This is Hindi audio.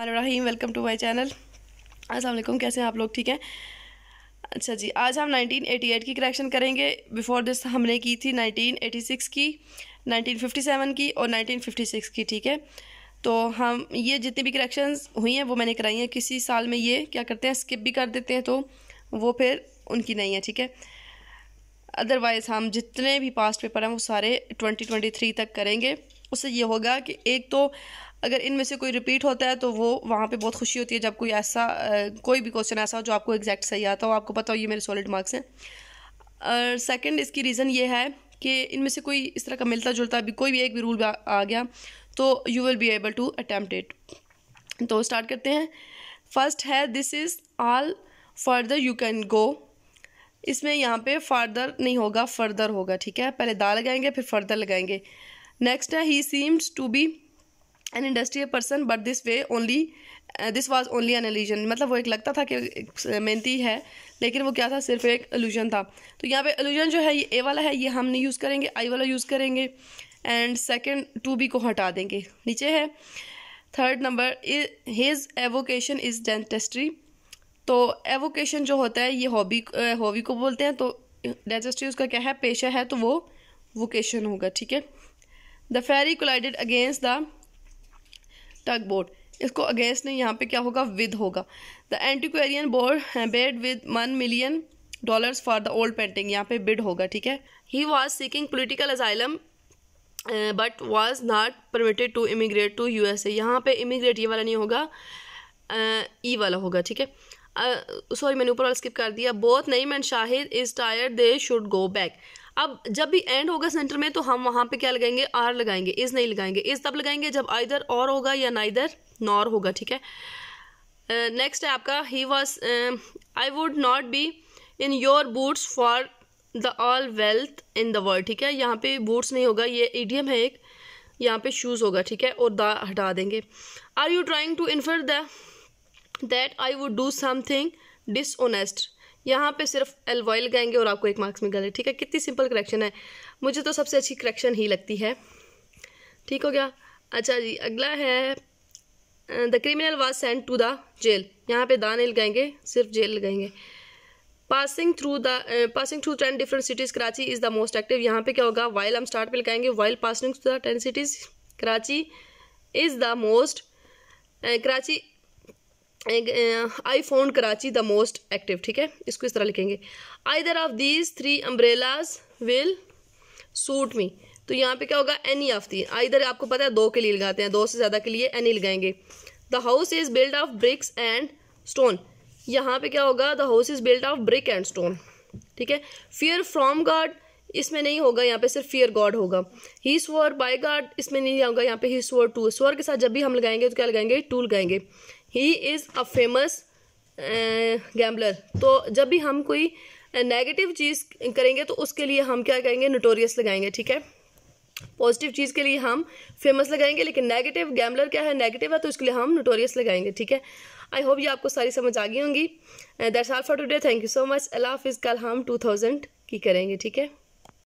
Rahim welcome to my channel अस्सलाम कैसे हैं आप लोग ठीक हैं अच्छा जी आज हम 1988 की करेक्शन करेंगे बिफ़ोर दिस हमने की थी 1986 की 1957 की और 1956 की ठीक है तो हम ये जितनी भी करेक्शन हुई हैं वो मैंने कराई हैं किसी साल में ये क्या करते हैं स्किप भी कर देते हैं तो वो फिर उनकी नहीं है ठीक है अदरवाइज़ हम जितने भी पास्ट पेपर हैं वो सारे ट्वेंटी तक करेंगे उससे ये होगा कि एक तो अगर इनमें से कोई रिपीट होता है तो वो वहाँ पे बहुत खुशी होती है जब कोई ऐसा कोई भी क्वेश्चन ऐसा हो जो आपको एग्जैक्ट सही आता हो आपको पता हो ये मेरे सॉलिड मार्क्स हैं और सेकंड इसकी रीज़न ये है कि इनमें से कोई इस तरह का मिलता जुलता भी कोई भी एक भी रूल आ, आ गया तो you will be able to attempt it तो स्टार्ट करते हैं फर्स्ट है this is all further you can go इसमें यहाँ पे फर्दर नहीं होगा फर्दर होगा ठीक है पहले दा लगाएंगे फिर फर्दर लगाएंगे नेक्स्ट है he seems to be an industrial person but this way only this was only an illusion मतलब वो एक लगता था कि uh, मेहनती है लेकिन वो क्या था सिर्फ एक एल्यूजन था तो यहाँ पे एल्यूजन जो है ये ए वाला है ये हम नहीं यूज़ करेंगे आई वाला यूज़ करेंगे एंड सेकेंड टू बी को हटा देंगे नीचे है third number his avocation is dentistry तो एवोकेशन जो होता है ये हॉबी हॉबी uh, को बोलते हैं तो डेंटिस्ट्री उसका क्या है पेशा है तो वो वोकेशन होगा ठीक है the ferry collided against the tug boat इसको अगेंस्ट नहीं यहाँ पे क्या होगा विद होगा the antiquarian board bid with one million dollars for the old painting यहाँ पे बिड होगा ठीक है he was seeking political asylum but was not permitted to immigrate to U S A यहाँ पर इमिग्रेट ये वाला नहीं होगा ई uh, eh, e वाला होगा ठीक है सॉरी eh, मैंने ऊपर वाला स्किप कर दिया both Naeem and Shahid is tired they should go back अब जब भी एंड होगा सेंटर में तो हम वहाँ पे क्या लगाएंगे आर लगाएंगे इज़ नहीं लगाएंगे इज़ तब लगाएंगे जब आइधर और होगा या ना इधर नॉर होगा ठीक है नेक्स्ट uh, है आपका he was I would not be in your boots for the all wealth in the world ठीक है यहाँ पे बूट्स नहीं होगा ये एडियम है एक यहाँ पे शूज़ होगा ठीक है और द हटा देंगे are you trying to infer that I would do something dishonest यहाँ पे सिर्फ वॉयल गएंगे और आपको एक मार्क्स मिल जाएंगे ठीक है कितनी सिंपल करेक्शन है मुझे तो सबसे अच्छी करेक्शन ही लगती है ठीक हो गया अच्छा जी अगला है the criminal was sent to the jail यहाँ पे दान लगाएंगे सिर्फ जेल लगाएंगे passing through the passing through ten different cities Karachi is the most active यहाँ पे क्या होगा वाइल हम स्टार्ट पे लगाएंगे while passing through the ten cities Karachi is the most Karachi I found Karachi the most active ठीक है इसको इस तरह लिखेंगे either of these three umbrellas will suit me तो यहाँ पे क्या होगा एनी ऑफ दी आइदर आपको पता है दो के लिए लगाते हैं दो से ज़्यादा के लिए एनी लगाएंगे the house is build of bricks and stone यहाँ पे क्या होगा the house is build of brick and stone ठीक है फियर फ्रॉम गॉड इसमें नहीं होगा यहाँ पे सिर्फ फियर गॉड होगा ही स्वर बाय गॉड इसमें नहीं होगा यहाँ पे ही स्वर टू स्वर के साथ जब भी हम लगाएंगे तो क्या लगाएंगे टू लगाएंगे he is a famous gambler तो जब भी हम कोई नेगेटिव eh, चीज़ करेंगे तो उसके लिए हम क्या करेंगे नोटोरियस लगाएंगे ठीक है पॉजिटिव चीज़ के लिए हम फेमस लगाएंगे लेकिन नेगेटिव गैम्बलर क्या है नेगेटिव है तो उसके लिए हम नोटोरियस लगाएंगे ठीक है आई होप ये आपको सारी समझ आ गई होंगी that's all for today thank you so much अल्लाह हाफिज़ कल हम टू थाउजेंड की करेंगे ठीक है